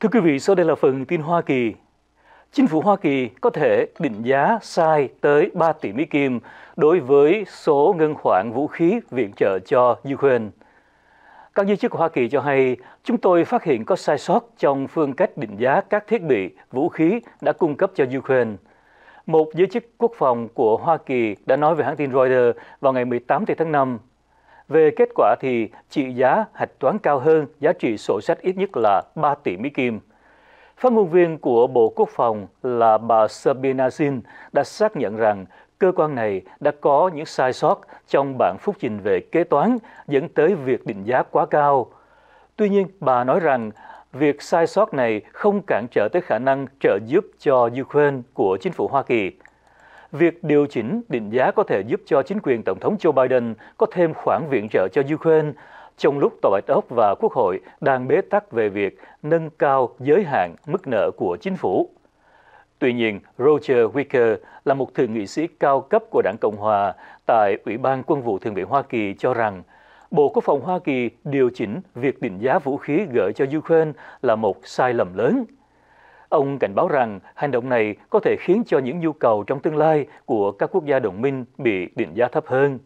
Thưa quý vị, sau đây là phần tin Hoa Kỳ. Chính phủ Hoa Kỳ có thể định giá sai tới 3 tỷ Mỹ Kim đối với số ngân khoản vũ khí viện trợ cho Ukraine. Các giới chức của Hoa Kỳ cho hay, chúng tôi phát hiện có sai sót trong phương cách định giá các thiết bị, vũ khí đã cung cấp cho Ukraine. Một giới chức quốc phòng của Hoa Kỳ đã nói với hãng tin Reuters vào ngày 18 tháng 5 về kết quả thì trị giá hạch toán cao hơn giá trị sổ sách ít nhất là 3 tỷ Mỹ Kim. Phát ngôn viên của Bộ Quốc phòng là bà Sabina Zin đã xác nhận rằng cơ quan này đã có những sai sót trong bản phúc trình về kế toán dẫn tới việc định giá quá cao. Tuy nhiên, bà nói rằng việc sai sót này không cản trở tới khả năng trợ giúp cho Ukraine của chính phủ Hoa Kỳ. Việc điều chỉnh định giá có thể giúp cho chính quyền Tổng thống Joe Biden có thêm khoản viện trợ cho Ukraine trong lúc Tòa Bạch Ốc và Quốc hội đang bế tắc về việc nâng cao giới hạn mức nợ của chính phủ. Tuy nhiên, Roger Wicker là một thượng nghị sĩ cao cấp của đảng Cộng Hòa tại Ủy ban Quân vụ Thượng viện Hoa Kỳ cho rằng Bộ Quốc phòng Hoa Kỳ điều chỉnh việc định giá vũ khí gửi cho Ukraine là một sai lầm lớn. Ông cảnh báo rằng hành động này có thể khiến cho những nhu cầu trong tương lai của các quốc gia đồng minh bị định giá thấp hơn.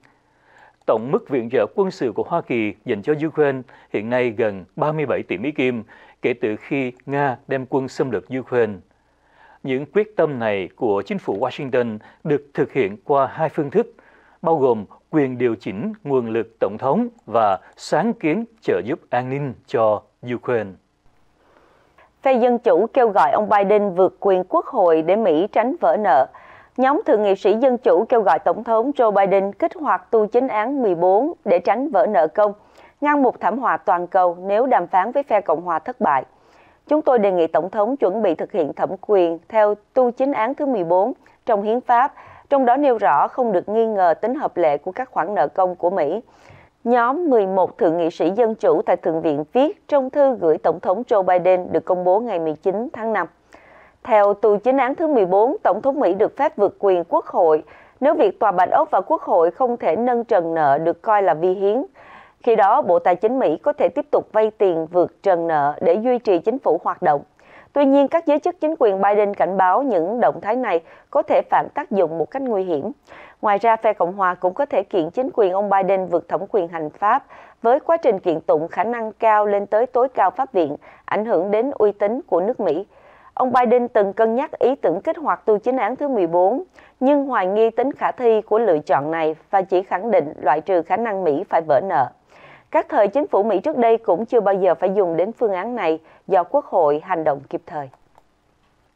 Tổng mức viện trợ quân sự của Hoa Kỳ dành cho Ukraine hiện nay gần 37 tỷ Mỹ Kim kể từ khi Nga đem quân xâm lược Ukraine. Những quyết tâm này của chính phủ Washington được thực hiện qua hai phương thức, bao gồm quyền điều chỉnh nguồn lực tổng thống và sáng kiến trợ giúp an ninh cho Ukraine phe Dân Chủ kêu gọi ông Biden vượt quyền quốc hội để Mỹ tránh vỡ nợ. Nhóm thượng nghị sĩ Dân Chủ kêu gọi Tổng thống Joe Biden kích hoạt tu chính án 14 để tránh vỡ nợ công, ngăn một thảm họa toàn cầu nếu đàm phán với phe Cộng hòa thất bại. Chúng tôi đề nghị Tổng thống chuẩn bị thực hiện thẩm quyền theo tu chính án thứ 14 trong Hiến pháp, trong đó nêu rõ không được nghi ngờ tính hợp lệ của các khoản nợ công của Mỹ nhóm 11 thượng nghị sĩ dân chủ tại Thượng viện viết trong thư gửi Tổng thống Joe Biden được công bố ngày 19 tháng 5. Theo tù chính án thứ 14, Tổng thống Mỹ được phép vượt quyền quốc hội nếu việc tòa Bạch Ốc và quốc hội không thể nâng trần nợ được coi là vi hiến. Khi đó, Bộ Tài chính Mỹ có thể tiếp tục vay tiền vượt trần nợ để duy trì chính phủ hoạt động. Tuy nhiên, các giới chức chính quyền Biden cảnh báo những động thái này có thể phản tác dụng một cách nguy hiểm. Ngoài ra, phe Cộng hòa cũng có thể kiện chính quyền ông Biden vượt thẩm quyền hành pháp, với quá trình kiện tụng khả năng cao lên tới tối cao pháp viện, ảnh hưởng đến uy tín của nước Mỹ. Ông Biden từng cân nhắc ý tưởng kích hoạt tu chính án thứ 14, nhưng hoài nghi tính khả thi của lựa chọn này và chỉ khẳng định loại trừ khả năng Mỹ phải vỡ nợ. Các thời chính phủ Mỹ trước đây cũng chưa bao giờ phải dùng đến phương án này do Quốc hội hành động kịp thời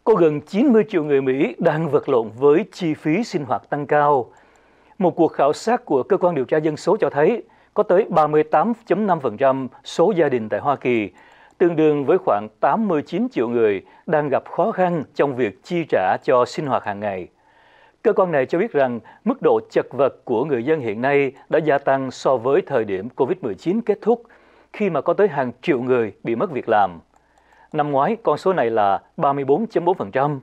có gần 90 triệu người Mỹ đang vật lộn với chi phí sinh hoạt tăng cao. Một cuộc khảo sát của cơ quan điều tra dân số cho thấy có tới 38.5% số gia đình tại Hoa Kỳ, tương đương với khoảng 89 triệu người đang gặp khó khăn trong việc chi trả cho sinh hoạt hàng ngày. Cơ quan này cho biết rằng mức độ chật vật của người dân hiện nay đã gia tăng so với thời điểm COVID-19 kết thúc, khi mà có tới hàng triệu người bị mất việc làm. Năm ngoái, con số này là 34.4%,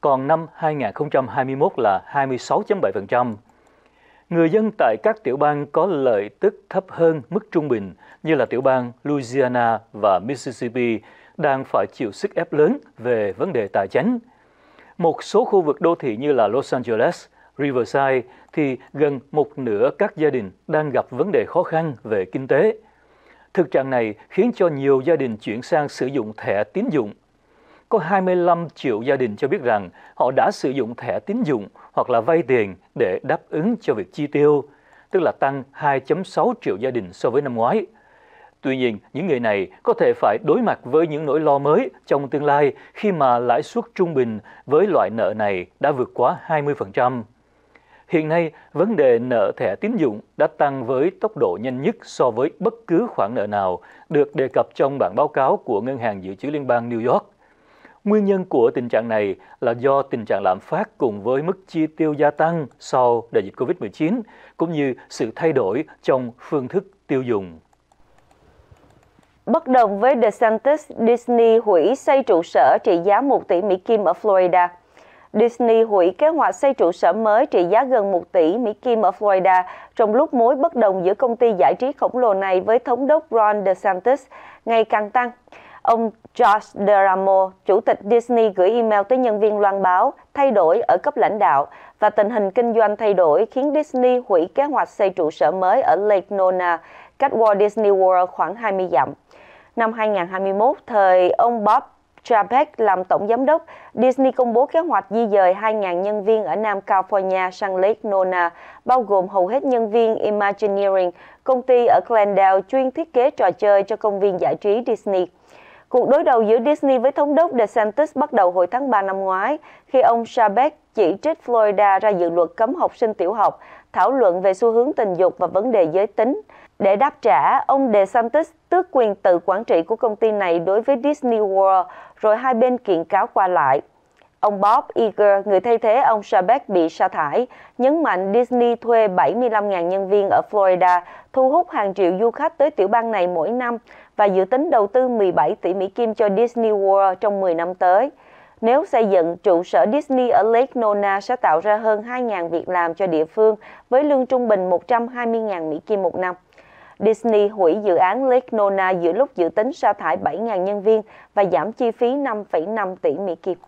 còn năm 2021 là 26.7%. Người dân tại các tiểu bang có lợi tức thấp hơn mức trung bình như là tiểu bang Louisiana và Mississippi đang phải chịu sức ép lớn về vấn đề tài chính. Một số khu vực đô thị như là Los Angeles, Riverside thì gần một nửa các gia đình đang gặp vấn đề khó khăn về kinh tế. Thực trạng này khiến cho nhiều gia đình chuyển sang sử dụng thẻ tín dụng. Có 25 triệu gia đình cho biết rằng họ đã sử dụng thẻ tín dụng hoặc là vay tiền để đáp ứng cho việc chi tiêu, tức là tăng 2.6 triệu gia đình so với năm ngoái. Tuy nhiên, những người này có thể phải đối mặt với những nỗi lo mới trong tương lai khi mà lãi suất trung bình với loại nợ này đã vượt quá 20%. Hiện nay, vấn đề nợ thẻ tín dụng đã tăng với tốc độ nhanh nhất so với bất cứ khoản nợ nào được đề cập trong bản báo cáo của Ngân hàng Dự trữ Liên bang New York. Nguyên nhân của tình trạng này là do tình trạng lạm phát cùng với mức chi tiêu gia tăng sau đại dịch COVID-19, cũng như sự thay đổi trong phương thức tiêu dùng. Bất đồng với DeSantis, Disney hủy xây trụ sở trị giá 1 tỷ Mỹ Kim ở Florida – Disney hủy kế hoạch xây trụ sở mới trị giá gần 1 tỷ Mỹ Kim ở Florida trong lúc mối bất đồng giữa công ty giải trí khổng lồ này với thống đốc Ron DeSantis ngày càng tăng. Ông Josh DeRamo, chủ tịch Disney gửi email tới nhân viên loan báo thay đổi ở cấp lãnh đạo và tình hình kinh doanh thay đổi khiến Disney hủy kế hoạch xây trụ sở mới ở Lake Nona, cách Walt Disney World khoảng 20 dặm. Năm 2021, thời ông Bob Chapek làm tổng giám đốc, Disney công bố kế hoạch di dời 2.000 nhân viên ở Nam California sang Lake Nona, bao gồm hầu hết nhân viên Imagineering, công ty ở Glendale chuyên thiết kế trò chơi cho công viên giải trí Disney. Cuộc đối đầu giữa Disney với thống đốc DeSantis bắt đầu hồi tháng 3 năm ngoái, khi ông Chapek chỉ trích Florida ra dự luật cấm học sinh tiểu học, thảo luận về xu hướng tình dục và vấn đề giới tính. Để đáp trả, ông DeSantis tước quyền tự quản trị của công ty này đối với Disney World, rồi hai bên kiện cáo qua lại. Ông Bob Iger, người thay thế ông Sabeck bị sa thải, nhấn mạnh Disney thuê 75.000 nhân viên ở Florida, thu hút hàng triệu du khách tới tiểu bang này mỗi năm và dự tính đầu tư 17 tỷ Mỹ Kim cho Disney World trong 10 năm tới. Nếu xây dựng, trụ sở Disney ở Lake Nona sẽ tạo ra hơn 2.000 việc làm cho địa phương với lương trung bình 120.000 Mỹ Kim một năm. Disney hủy dự án Lake Nona giữa lúc dự tính sa thải 7.000 nhân viên và giảm chi phí 5,5 tỷ Mỹ Kim.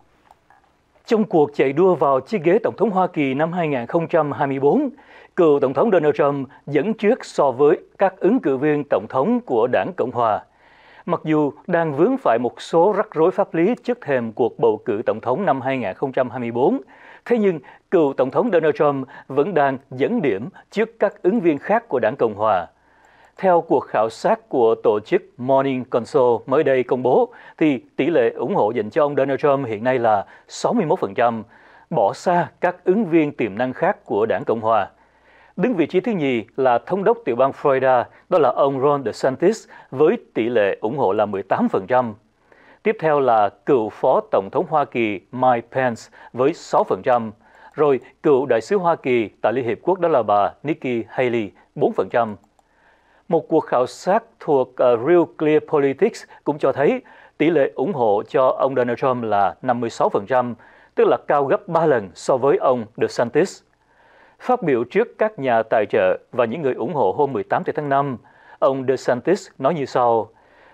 Trong cuộc chạy đua vào chiếc ghế Tổng thống Hoa Kỳ năm 2024, cựu Tổng thống Donald Trump dẫn trước so với các ứng cử viên Tổng thống của đảng Cộng Hòa. Mặc dù đang vướng phải một số rắc rối pháp lý trước thềm cuộc bầu cử Tổng thống năm 2024, thế nhưng cựu Tổng thống Donald Trump vẫn đang dẫn điểm trước các ứng viên khác của đảng Cộng Hòa. Theo cuộc khảo sát của tổ chức Morning Consult mới đây công bố, thì tỷ lệ ủng hộ dành cho ông Donald Trump hiện nay là 61%, bỏ xa các ứng viên tiềm năng khác của đảng Cộng hòa. Đứng vị trí thứ nhì là thống đốc tiểu bang Florida, đó là ông Ron DeSantis với tỷ lệ ủng hộ là 18%. Tiếp theo là cựu phó tổng thống Hoa Kỳ Mike Pence với 6%, rồi cựu đại sứ Hoa Kỳ tại Liên Hiệp Quốc đó là bà Nikki Haley 4%. Một cuộc khảo sát thuộc ờ, Real Clear Politics cũng cho thấy tỷ lệ ủng hộ cho ông Donald Trump là 56%, tức là cao gấp 3 lần so với ông DeSantis. Phát biểu trước các nhà tài trợ và những người ủng hộ hôm 18 tháng 5, ông DeSantis nói như sau: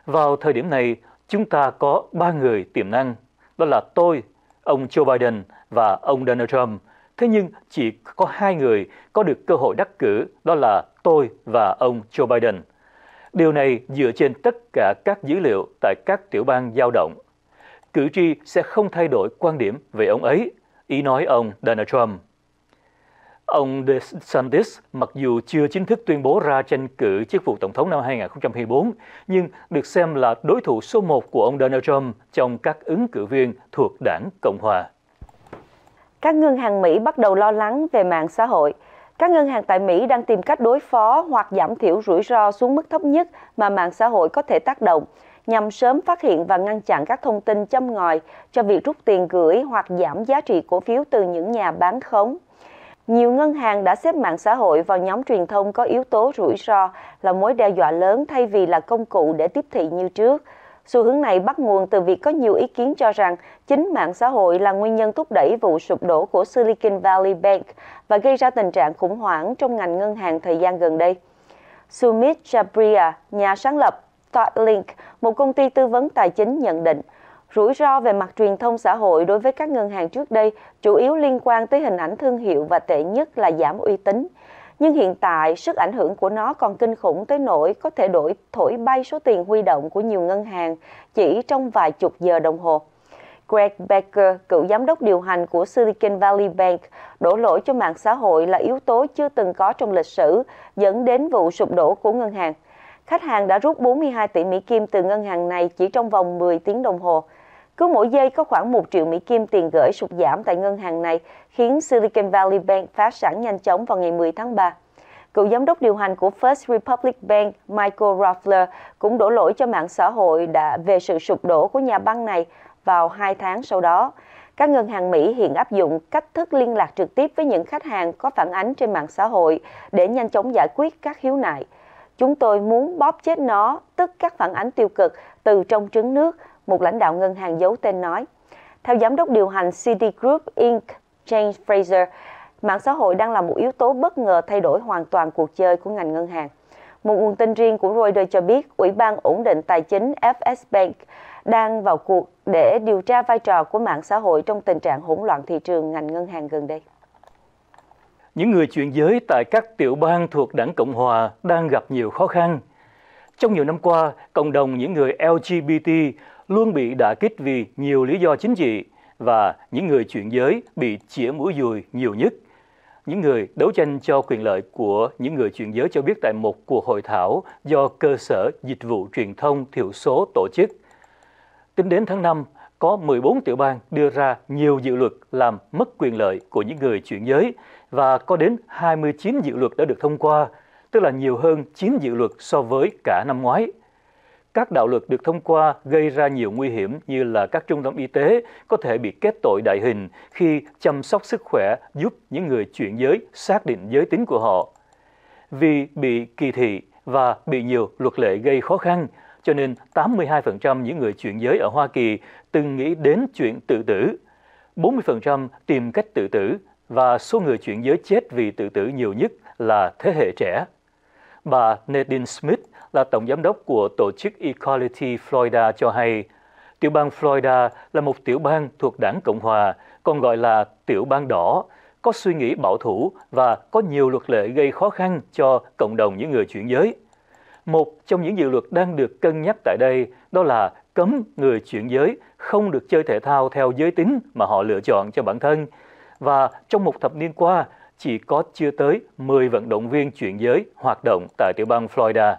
"Vào thời điểm này, chúng ta có ba người tiềm năng, đó là tôi, ông Joe Biden và ông Donald Trump." Thế nhưng chỉ có hai người có được cơ hội đắc cử, đó là tôi và ông Joe Biden. Điều này dựa trên tất cả các dữ liệu tại các tiểu bang dao động. Cử tri sẽ không thay đổi quan điểm về ông ấy, ý nói ông Donald Trump. Ông DeSantis mặc dù chưa chính thức tuyên bố ra tranh cử chức vụ tổng thống năm 2024, nhưng được xem là đối thủ số một của ông Donald Trump trong các ứng cử viên thuộc đảng Cộng hòa các ngân hàng Mỹ bắt đầu lo lắng về mạng xã hội. Các ngân hàng tại Mỹ đang tìm cách đối phó hoặc giảm thiểu rủi ro xuống mức thấp nhất mà mạng xã hội có thể tác động, nhằm sớm phát hiện và ngăn chặn các thông tin châm ngòi cho việc rút tiền gửi hoặc giảm giá trị cổ phiếu từ những nhà bán khống. Nhiều ngân hàng đã xếp mạng xã hội vào nhóm truyền thông có yếu tố rủi ro là mối đe dọa lớn thay vì là công cụ để tiếp thị như trước – Xu hướng này bắt nguồn từ việc có nhiều ý kiến cho rằng chính mạng xã hội là nguyên nhân thúc đẩy vụ sụp đổ của Silicon Valley Bank và gây ra tình trạng khủng hoảng trong ngành ngân hàng thời gian gần đây. Sumit Jabria, nhà sáng lập ThoughtLink, một công ty tư vấn tài chính nhận định, rủi ro về mặt truyền thông xã hội đối với các ngân hàng trước đây chủ yếu liên quan tới hình ảnh thương hiệu và tệ nhất là giảm uy tín – nhưng hiện tại sức ảnh hưởng của nó còn kinh khủng tới nỗi có thể đổi thổi bay số tiền huy động của nhiều ngân hàng chỉ trong vài chục giờ đồng hồ. Greg Baker, cựu giám đốc điều hành của Silicon Valley Bank, đổ lỗi cho mạng xã hội là yếu tố chưa từng có trong lịch sử, dẫn đến vụ sụp đổ của ngân hàng. Khách hàng đã rút 42 tỷ Mỹ Kim từ ngân hàng này chỉ trong vòng 10 tiếng đồng hồ. Cứ mỗi giây có khoảng 1 triệu Mỹ Kim tiền gửi sụt giảm tại ngân hàng này, khiến Silicon Valley Bank phá sản nhanh chóng vào ngày 10 tháng 3. Cựu giám đốc điều hành của First Republic Bank Michael Roffler cũng đổ lỗi cho mạng xã hội đã về sự sụp đổ của nhà băng này vào 2 tháng sau đó. Các ngân hàng Mỹ hiện áp dụng cách thức liên lạc trực tiếp với những khách hàng có phản ánh trên mạng xã hội để nhanh chóng giải quyết các hiếu nại. Chúng tôi muốn bóp chết nó, tức các phản ánh tiêu cực từ trong trứng nước một lãnh đạo ngân hàng giấu tên nói. Theo giám đốc điều hành Citigroup Inc. James Fraser, mạng xã hội đang là một yếu tố bất ngờ thay đổi hoàn toàn cuộc chơi của ngành ngân hàng. Một nguồn tin riêng của Reuters cho biết Ủy ban ổn định tài chính FS Bank đang vào cuộc để điều tra vai trò của mạng xã hội trong tình trạng hỗn loạn thị trường ngành ngân hàng gần đây. Những người chuyển giới tại các tiểu bang thuộc đảng Cộng Hòa đang gặp nhiều khó khăn. Trong nhiều năm qua, cộng đồng những người LGBT luôn bị đả kích vì nhiều lý do chính trị và những người chuyển giới bị chĩa mũi dùi nhiều nhất. Những người đấu tranh cho quyền lợi của những người chuyển giới cho biết tại một cuộc hội thảo do cơ sở dịch vụ truyền thông thiểu số tổ chức. Tính đến tháng 5, có 14 tiểu bang đưa ra nhiều dự luật làm mất quyền lợi của những người chuyển giới và có đến 29 dự luật đã được thông qua, tức là nhiều hơn 9 dự luật so với cả năm ngoái các đạo luật được thông qua gây ra nhiều nguy hiểm như là các trung tâm y tế có thể bị kết tội đại hình khi chăm sóc sức khỏe giúp những người chuyển giới xác định giới tính của họ. Vì bị kỳ thị và bị nhiều luật lệ gây khó khăn, cho nên 82% những người chuyển giới ở Hoa Kỳ từng nghĩ đến chuyện tự tử. 40% tìm cách tự tử và số người chuyển giới chết vì tự tử nhiều nhất là thế hệ trẻ. Bà Nadine Smith, là tổng giám đốc của tổ chức Equality Florida cho hay, tiểu bang Florida là một tiểu bang thuộc đảng Cộng Hòa, còn gọi là tiểu bang đỏ, có suy nghĩ bảo thủ và có nhiều luật lệ gây khó khăn cho cộng đồng những người chuyển giới. Một trong những dự luật đang được cân nhắc tại đây đó là cấm người chuyển giới không được chơi thể thao theo giới tính mà họ lựa chọn cho bản thân. Và trong một thập niên qua, chỉ có chưa tới 10 vận động viên chuyển giới hoạt động tại tiểu bang Florida.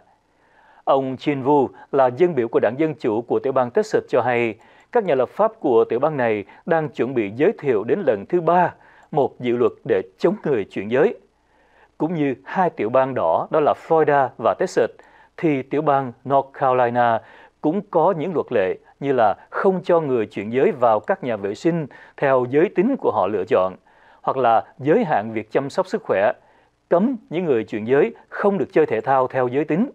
Ông Chin Vu là dân biểu của đảng Dân Chủ của tiểu bang Texas cho hay, các nhà lập pháp của tiểu bang này đang chuẩn bị giới thiệu đến lần thứ ba một dự luật để chống người chuyển giới. Cũng như hai tiểu bang đỏ đó là Florida và Texas, thì tiểu bang North Carolina cũng có những luật lệ như là không cho người chuyển giới vào các nhà vệ sinh theo giới tính của họ lựa chọn, hoặc là giới hạn việc chăm sóc sức khỏe, cấm những người chuyển giới không được chơi thể thao theo giới tính.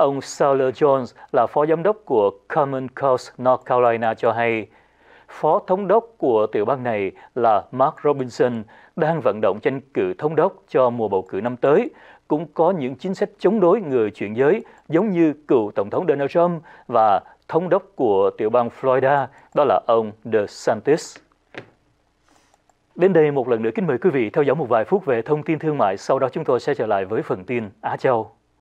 Ông Sailor Jones là phó giám đốc của Common Cause North Carolina cho hay, phó thống đốc của tiểu bang này là Mark Robinson đang vận động tranh cử thống đốc cho mùa bầu cử năm tới, cũng có những chính sách chống đối người chuyển giới giống như cựu Tổng thống Donald Trump và thống đốc của tiểu bang Florida, đó là ông DeSantis. Đến đây một lần nữa kính mời quý vị theo dõi một vài phút về thông tin thương mại, sau đó chúng tôi sẽ trở lại với phần tin Á Châu.